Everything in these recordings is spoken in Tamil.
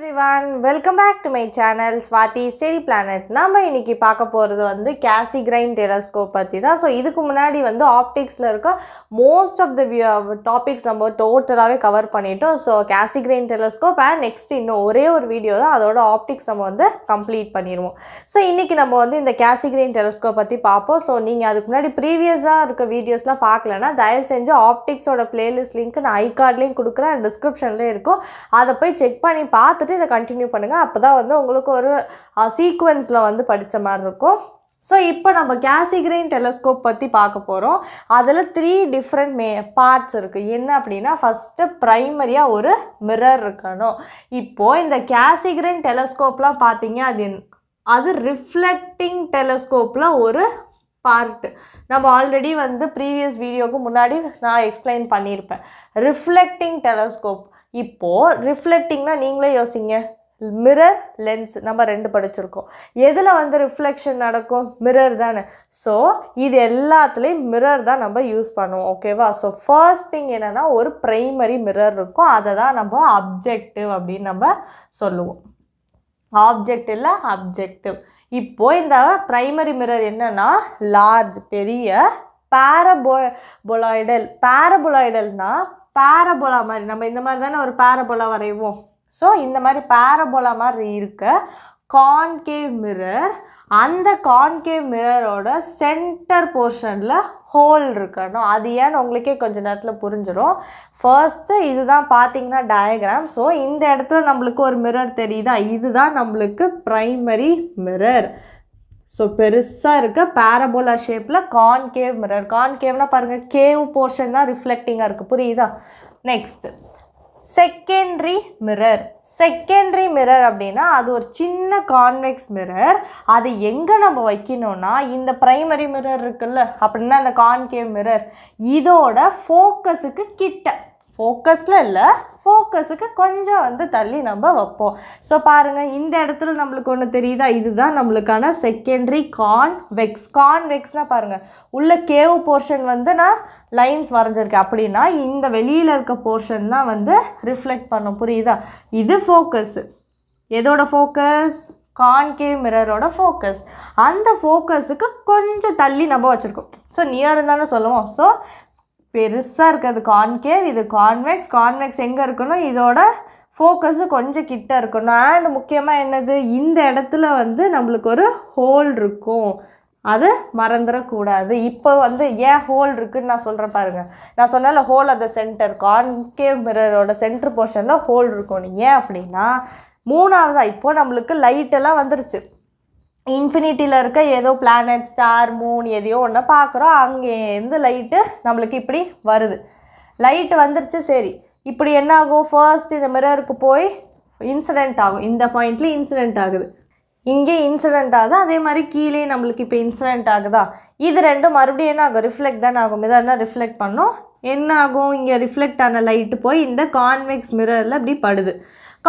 everyone welcome back to my channel Swathi steady planet நம்ம இன்றைக்கி பார்க்க போகிறது வந்து கேசி கிரைன் டெலஸ்கோப் பற்றி தான் ஸோ இதுக்கு முன்னாடி வந்து ஆப்டிக்ஸில் இருக்க மோஸ்ட் ஆஃப் த டாபிக்ஸ் நம்ம டோட்டலாகவே கவர் பண்ணிட்டோம் so Cassegrain telescope and next இன்னும் ஒரே ஒரு வீடியோ தான் அதோட ஆப்டிக்ஸ் நம்ம வந்து கம்ப்ளீட் பண்ணிடுவோம் ஸோ இன்றைக்கி நம்ம வந்து இந்த கேசி கிரைன் டெலஸ்கோப் பற்றி பார்ப்போம் ஸோ நீங்கள் அதுக்கு முன்னாடி ப்ரீவியஸாக இருக்க வீடியோஸ்லாம் பார்க்கலன்னா தயவு செஞ்சு ஆப்டிக்ஸோட பிளேலிஸ்ட் லிங்க் நான் ஐ கார்ட்லேயும் கொடுக்குறேன் டிஸ்கிரிப்ஷன்லேயும் இருக்கும் அதை போய் செக் பண்ணி பார்த்துட்டு பார்த்துட்டு இதை கண்டினியூ பண்ணுங்கள் அப்போ தான் வந்து உங்களுக்கு ஒரு சீக்வன்ஸில் வந்து படித்த மாதிரி இருக்கும் ஸோ இப்போ நம்ம கேசிகிரைன் டெலஸ்கோப் பற்றி பார்க்க போகிறோம் அதில் த்ரீ டிஃப்ரெண்ட் மே பார்ட்ஸ் இருக்குது என்ன அப்படின்னா ஃபஸ்ட்டு ப்ரைமரியாக ஒரு மிரர் இருக்கணும் இப்போது இந்த கேசிகிரைன் டெலஸ்கோப்லாம் பார்த்தீங்க அது அது ரிஃப்ளெக்டிங் டெலஸ்கோப்பில் ஒரு பார்ட்டு நம்ம ஆல்ரெடி வந்து ப்ரீவியஸ் வீடியோவுக்கு முன்னாடி நான் எக்ஸ்பிளைன் பண்ணியிருப்பேன் ரிஃப்ளெக்டிங் டெலஸ்கோப் இப்போது ரிஃப்ளெக்டிங்னா நீங்களே யோசிங்க மிரர் லென்ஸ் நம்ம ரெண்டு படிச்சிருக்கோம் எதில் வந்து ரிஃப்ளெக்ஷன் நடக்கும் மிரர் தானே ஸோ இது எல்லாத்துலேயும் மிரர் தான் நம்ம யூஸ் பண்ணுவோம் ஓகேவா ஸோ ஃபர்ஸ்ட் திங் என்னென்னா ஒரு ப்ரைமரி மிரர் இருக்கும் அதை தான் நம்ம அப்ஜெக்டிவ் அப்படின்னு நம்ம சொல்லுவோம் ஆப்ஜெக்ட் இல்லை அப்ஜெக்டிவ் இப்போது இந்த ப்ரைமரி மிரர் என்னென்னா லார்ஜ் பெரிய பேரபோ பொலாய்டல் பேரபொலாய்டல்னால் பேரபோலா மாதிரி நம்ம இந்த மாதிரி தானே ஒரு பேரபோலா வரைவோம் ஸோ இந்த மாதிரி பேரபோலா மாதிரி இருக்க கான்கேவ் மிரர் அந்த கான்கேவ் மிரரோட சென்டர் போர்ஷனில் ஹோல் இருக்கணும் அது ஏன்னு உங்களுக்கே கொஞ்ச நேரத்தில் புரிஞ்சிடும் ஃபர்ஸ்ட்டு இதுதான் பார்த்தீங்கன்னா டயக்ராம் ஸோ இந்த இடத்துல நம்மளுக்கு ஒரு மிரர் தெரியுதா இதுதான் நம்மளுக்கு ப்ரைமரி மிரர் ஸோ பெருசாக இருக்க பேரபோலா ஷேப்பில் கான்கேவ் மிரர் கான்கேவ்னா பாருங்கள் கேவ் போர்ஷன் தான் ரிஃப்ளெக்டிங்காக இருக்குது புரியுதா next secondary mirror secondary mirror அப்படின்னா அது ஒரு சின்ன கான்வெக்ஸ் மிரர் அது எங்கே நம்ம வைக்கணும்னா இந்த ப்ரைமரி மிரர் இருக்குல்ல அப்படின்னா அந்த கான்கேவ் மிரர் இதோட ஃபோக்கஸுக்கு கிட்ட ஃபோக்கஸில் இல்லை ஃபோக்கஸுக்கு கொஞ்சம் வந்து தள்ளி நம்ம வைப்போம் ஸோ பாருங்கள் இந்த இடத்துல நம்மளுக்கு ஒன்று தெரியுதா இதுதான் நம்மளுக்கான வெக்ஸ் கான்வெக்ஸ் கான்வெக்ஸ்னால் பாருங்கள் உள்ள கேவ் போர்ஷன் வந்து நான் லைன்ஸ் வரைஞ்சிருக்கேன் அப்படின்னா இந்த வெளியில் இருக்க போர்ஷன் தான் வந்து ரிஃப்ளெக்ட் பண்ணும் புரியுதா இது ஃபோக்கஸு எதோட ஃபோக்கஸ் கான்கேவ் மிரரோட ஃபோக்கஸ் அந்த ஃபோக்கஸுக்கு கொஞ்சம் தள்ளி நம்ம வச்சுருக்கோம் ஸோ நியர் தானே சொல்லுவோம் ஸோ பெருசாக இருக்குது கான்கேவ் இது கான்வெக்ஸ் கான்வெக்ஸ் எங்கே இருக்கணும் இதோட ஃபோக்கஸு கொஞ்சம் கிட்ட இருக்கணும் அண்ட் முக்கியமாக என்னது இந்த இடத்துல வந்து நம்மளுக்கு ஒரு ஹோல் இருக்கும் அது மறந்துடக்கூடாது இப்போ வந்து ஏன் ஹோல் இருக்குதுன்னு நான் சொல்கிறேன் பாருங்கள் நான் சொன்னால ஹோல் அந்த சென்டர் கான்கேவ் மிரரோட சென்டர் போர்ஷனில் ஹோல் இருக்கணும் ஏன் அப்படின்னா மூணாவதாக இப்போது நம்மளுக்கு லைட்டெல்லாம் வந்துருச்சு இன்ஃபினிட்டியில் இருக்க ஏதோ பிளானட் ஸ்டார் மூன் எதையோ ஒன்று பார்க்குறோம் அங்கேருந்து லைட்டு நம்மளுக்கு இப்படி வருது லைட்டு வந்துருச்சு சரி இப்படி என்ன ஆகும் ஃபர்ஸ்ட் இந்த மிரருக்கு போய் இன்சிடெண்ட் ஆகும் இந்த பாயிண்ட்லேயும் இன்சிடெண்ட் ஆகுது இங்கே இன்சிடெண்ட் ஆகுது அதே மாதிரி கீழே நம்மளுக்கு இப்போ இன்சிடெண்ட் ஆகுதா இது ரெண்டும் மறுபடியும் என்ன ஆகும் ரிஃப்ளெக்ட் தானே ஆகும் இதெல்லாம் ரிஃப்ளெக்ட் பண்ணோம் என்ன ஆகும் இங்கே ரிஃப்ளெக்ட் ஆன லைட்டு போய் இந்த கான்வெக்ஸ் மிரரில் அப்படி படுது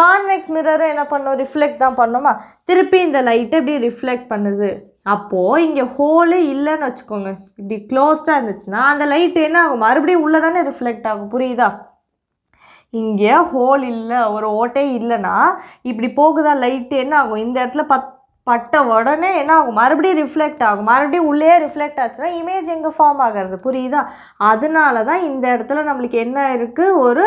கான்வெக்ஸ் மிரரை என்ன பண்ணோம் ரிஃப்ளெக்ட் தான் பண்ணோமா திருப்பி இந்த லைட்டை இப்படி ரிஃப்ளெக்ட் பண்ணுது அப்போது இங்கே ஹோலே இல்லைன்னு வச்சுக்கோங்க இப்படி க்ளோஸ்டாக இருந்துச்சுன்னா அந்த லைட் என்ன ஆகும் மறுபடியும் உள்ளே தானே ரிஃப்ளெக்ட் ஆகும் புரியுதா இங்கே ஹோல் இல்லை ஒரு ஓட்டே இல்லைன்னா இப்படி போகுதா லைட்டு என்ன ஆகும் இந்த இடத்துல பத் பட்ட உடனே என்ன ஆகும் மறுபடியும் ரிஃப்ளெக்ட் ஆகும் மறுபடியும் உள்ளே ரிஃப்ளெக்ட் ஆச்சுன்னா இமேஜ் எங்கே ஃபார்ம் ஆகிறது புரியுதா அதனால தான் இந்த இடத்துல நம்மளுக்கு என்ன இருக்குது ஒரு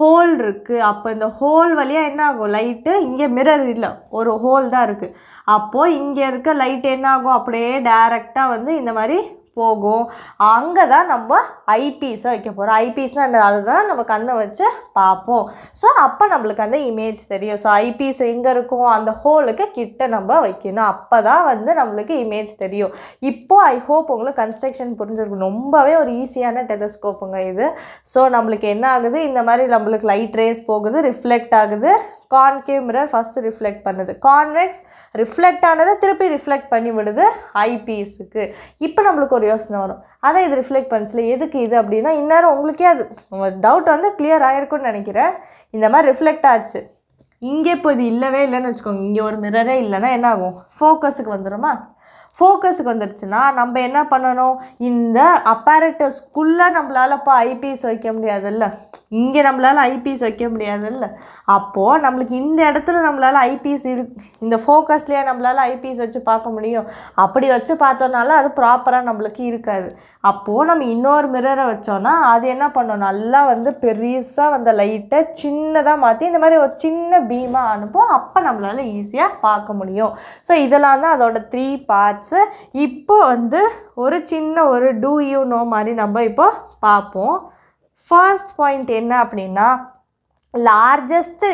ஹோல் இருக்குது அப்போ இந்த ஹோல் வழியாக என்ன ஆகும் லைட்டு இங்கே மிரர் இல்லை ஒரு ஹோல் தான் இருக்குது அப்போது இங்கே இருக்க லைட் என்ன ஆகும் அப்படியே டேரெக்டாக வந்து இந்த மாதிரி போகும் அங்கே தான் நம்ம ஐபீஸை வைக்க போகிறோம் ஐபீஸ்னால் என்ன அதுதான் நம்ம கண்ணை வச்சு பார்ப்போம் ஸோ அப்போ நம்மளுக்கு அந்த இமேஜ் தெரியும் ஸோ ஐபீஸ் எங்கே இருக்கும் அந்த ஹோலுக்கு கிட்ட நம்ம வைக்கணும் அப்போ தான் வந்து நம்மளுக்கு இமேஜ் தெரியும் இப்போது ஐ ஹோப் உங்களுக்கு கன்ஸ்ட்ரக்ஷன் புரிஞ்சிருக்கும் ரொம்பவே ஒரு ஈஸியான டெலிஸ்கோப்புங்க இது ஸோ நம்மளுக்கு என்ன ஆகுது இந்த மாதிரி நம்மளுக்கு லைட் ரேஸ் போகுது ரிஃப்ளெக்ட் ஆகுது கான்கேவ் மிரர் ஃபஸ்ட்டு ரிஃப்ளெக்ட் பண்ணுது கான்வெக்ஸ் ரிஃப்ளெக்ட் ஆனதை திருப்பி ரிஃப்ளெக்ட் பண்ணி விடுது ஐபிஎஸுக்கு இப்போ நம்மளுக்கு ஒரு யோசனை வரும் அதை இது ரிஃப்ளெக்ட் பண்ணிச்சில எதுக்கு இது அப்படின்னா இந்நேரம் உங்களுக்கே அது டவுட் வந்து கிளியர் ஆகிருக்குன்னு நினைக்கிறேன் இந்த மாதிரி ரிஃப்ளெக்ட் ஆச்சு இங்கே இப்போ இது இல்லவே இல்லைன்னு வச்சுக்கோங்க இங்கே ஒரு மிரரே இல்லைன்னா என்ன ஆகும் ஃபோக்கஸுக்கு வந்துடுமா ஃபோக்கஸுக்கு வந்துடுச்சுன்னா நம்ம என்ன பண்ணணும் இந்த அப்பேரட்டஸ்க்குள்ளே நம்மளால் இப்போ ஐபிஎஸ் வைக்க முடியாதுல்ல இங்கே நம்மளால் ஐபிஎஸ் வைக்க முடியாதுல்ல அப்போது நம்மளுக்கு இந்த இடத்துல நம்மளால் ஐபிஎஸ் இரு இந்த ஃபோக்கஸ்லேயே நம்மளால் ஐபிஎஸ் வச்சு பார்க்க முடியும் அப்படி வச்சு பார்த்தோம்னால அது ப்ராப்பராக நம்மளுக்கு இருக்காது அப்போது நம்ம இன்னொரு மிரரை வச்சோன்னா அது என்ன பண்ணோம் நல்லா வந்து பெருசாக வந்த லைட்டை சின்னதாக மாற்றி இந்த மாதிரி ஒரு சின்ன பீமாக அனுப்பும் அப்போ நம்மளால் ஈஸியாக பார்க்க முடியும் ஸோ இதெல்லாம் தான் அதோடய த்ரீ பார்ட்ஸு இப்போ வந்து ஒரு சின்ன ஒரு டூ யூ நோ மாதிரி நம்ம இப்போ பார்ப்போம் ஃபர்ஸ்ட் பாயிண்ட் என்ன அப்படின்னா largest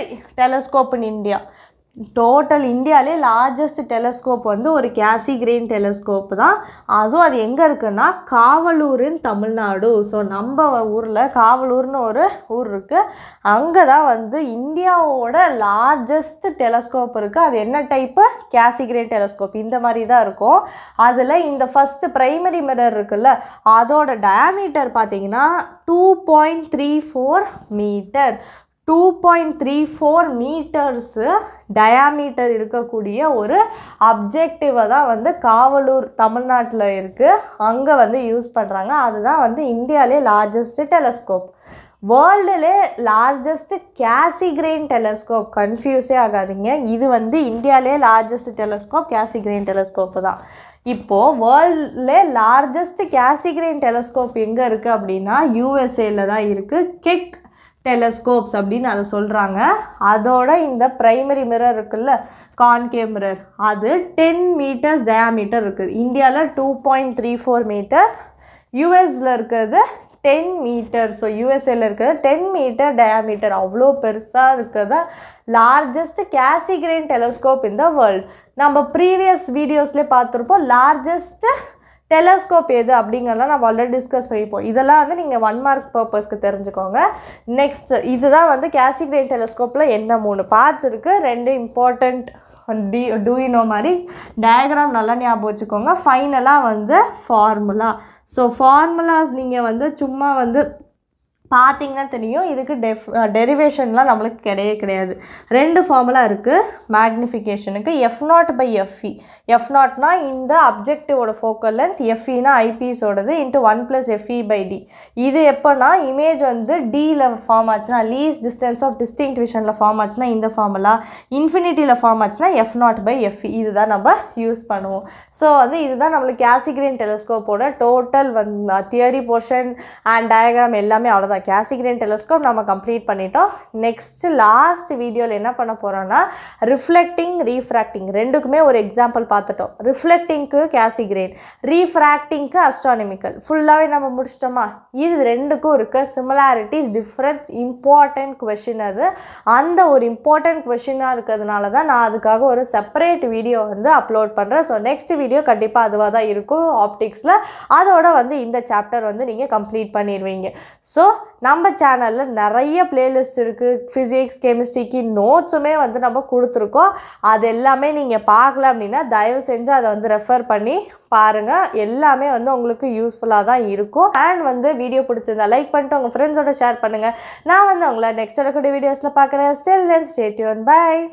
telescope in India total இந்தியாவிலே லார்ஜஸ்ட் டெலஸ்கோப் வந்து ஒரு கேசி கிரீன் டெலஸ்கோப் தான் அதுவும் அது எங்கே இருக்குன்னா காவலூர்னு தமிழ்நாடு ஸோ நம்ம ஊரில் காவலூர்னு ஒரு ஊர் இருக்குது அங்கே தான் வந்து இந்தியாவோட லார்ஜஸ்ட் டெலஸ்கோப் இருக்குது அது என்ன டைப்பு கேசி கிரீன் டெலஸ்கோப் இந்த மாதிரி தான் இருக்கும் அதில் இந்த ஃபஸ்ட்டு ப்ரைமரி மிரர் இருக்குல்ல அதோட டயாமீட்டர் பார்த்தீங்கன்னா two point three four metre two point three four metres diameter இருக்கக்கூடிய ஒரு அப்ஜெக்டிவை தான் வந்து காவலூர் தமிழ்நாட்டில் இருக்குது அங்கே வந்து யூஸ் பண்ணுறாங்க அதுதான் வந்து இந்தியாவிலே லார்ஜஸ்ட்டு டெலஸ்கோப் வேர்ல்டுலே லார்ஜஸ்ட்டு கேசிகிரெயின் டெலஸ்கோப் கன்ஃபியூஸே ஆகாதீங்க இது வந்து இந்தியாவிலே லார்ஜஸ்ட் டெலஸ்கோப் கேசிகிரெயின் டெலஸ்கோப்பு தான் இப்போது வேர்ல்டுலே லார்ஜஸ்ட் கேசிகிரெயின் டெலஸ்கோப் எங்கே இருக்குது அப்படின்னா யூஎஸ்ஏல தான் இருக்குது கிக் டெலஸ்கோப்ஸ் அப்படின்னு அதை சொல்கிறாங்க அதோட இந்த ப்ரைமரி மிரர் இருக்குல்ல கான்கே மிரர் அது டென் மீட்டர்ஸ் டயாமீட்டர் இருக்குது இந்தியாவில் two point three four metres யூஎஸில் இருக்கிறது டென் மீட்டர் ஸோ யூஎஸ்ஏல இருக்கிறது டென் மீட்டர் டயாமீட்டர் அவ்வளோ பெருசாக இருக்கிறத largest Cassegrain telescope in the world நம்ம ப்ரீவியஸ் வீடியோஸ்லேயே பார்த்துருப்போம் லார்ஜஸ்ட்டு டெலஸ்கோப் எது அப்படிங்கிறதெல்லாம் நம்ம ஆல்ரெடி டிஸ்கஸ் பண்ணிப்போம் இதெல்லாம் வந்து நீங்கள் ஒன் மார்க் பர்பஸ்க்கு தெரிஞ்சுக்கோங்க நெக்ஸ்ட் இதுதான் வந்து கேசிக்ரைன் டெலஸ்கோப்பில் என்ன மூணு பார்ட்ஸ் இருக்குது ரெண்டு இம்பார்ட்டண்ட் டி டூயினோ மாதிரி டயக்ராம் நல்லா ஞாபகம் வச்சுக்கோங்க ஃபைனலாக வந்து ஃபார்முலா ஸோ ஃபார்முலாஸ் நீங்கள் வந்து சும்மா வந்து பார்த்தீங்கன்னா தெரியும் இதுக்கு டெஃப் டெரிவேஷன்லாம் நம்மளுக்கு கிடையவே கிடையாது ரெண்டு ஃபார்முலா இருக்குது மேக்னிஃபிகேஷனுக்கு F naught by F E F நாட்னா இந்த அப்ஜெக்டிவோட ஃபோக்கல் லென்த் எஃப்இனா ஐபிஎஸோடது into one plus F E by D இது எப்போனா இமேஜ் வந்து டியில் ஃபார்ம் ஆச்சுன்னா லீஸ் டிஸ்டன்ஸ் ஆஃப் டிஸ்டிங் விஷனில் ஃபார்ம் ஆச்சுன்னா இந்த ஃபார்முலா இன்ஃபினிட்டியில் ஃபார்ம் ஆச்சுன்னா எஃப் நாட் பை எஃப்இ இதுதான் நம்ம யூஸ் பண்ணுவோம் ஸோ வந்து இதுதான் நம்மளுக்கு கேசிகிரீன் டெலிஸ்கோப்போட டோட்டல் வந்து தியரி போர்ஷன் அண்ட் டயக்ராம் எல்லாமே அவ்வளோதான் கேசிகிரியன் டெலிஸ்கோப் நம்ம கம்ப்ளீட் பண்ணிட்டோம் நெக்ஸ்ட்டு லாஸ்ட் வீடியோவில் என்ன பண்ண போகிறோன்னா ரிஃப்ளெக்டிங் ரீஃப்ராக்டிங் ரெண்டுக்குமே ஒரு எக்ஸாம்பிள் பார்த்துட்டோம் ரிஃப்ளெக்டிங்க்கு கேசிகிரேன் ரீஃப்ராக்டிங்க்கு அஸ்ட்ரானமிக்கல் ஃபுல்லாகவே நம்ம முடிச்சிட்டோமா இது ரெண்டுக்கும் இருக்க சிமிலாரிட்டிஸ் டிஃப்ரென்ஸ் இம்பார்ட்டன்ட் கொஷின் அது அந்த ஒரு இம்பார்ட்டன்ட் கொஷினாக இருக்கிறதுனால தான் நான் அதுக்காக ஒரு செப்பரேட் வீடியோ வந்து அப்லோட் பண்ணுறேன் ஸோ நெக்ஸ்ட் வீடியோ கண்டிப்பாக அதுவாக தான் இருக்கும் ஆப்டிக்ஸில் அதோட வந்து இந்த சாப்டர் வந்து நீங்கள் கம்ப்ளீட் பண்ணிடுவீங்க ஸோ நம்ம சேனலில் நிறைய பிளேலிஸ்ட் இருக்குது ஃபிசிக்ஸ் கெமிஸ்ட்ரிக்கு நோட்ஸுமே வந்து நம்ம கொடுத்துருக்கோம் அது எல்லாமே நீங்கள் பார்க்கல அப்படின்னா தயவு செஞ்சு அதை வந்து ரெஃபர் பண்ணி பாருங்கள் எல்லாமே வந்து உங்களுக்கு யூஸ்ஃபுல்லாக தான் இருக்கும் அண்ட் வந்து வீடியோ பிடிச்சிருந்தா லைக் பண்ணிட்டு உங்கள் ஃப்ரெண்ட்ஸோட ஷேர் பண்ணுங்கள் நான் வந்து உங்களை நெக்ஸ்ட் வரக்கூடிய வீடியோஸில் பார்க்குறேன் ஸ்டில் தென் ஸ்டேட்யூன் பாய்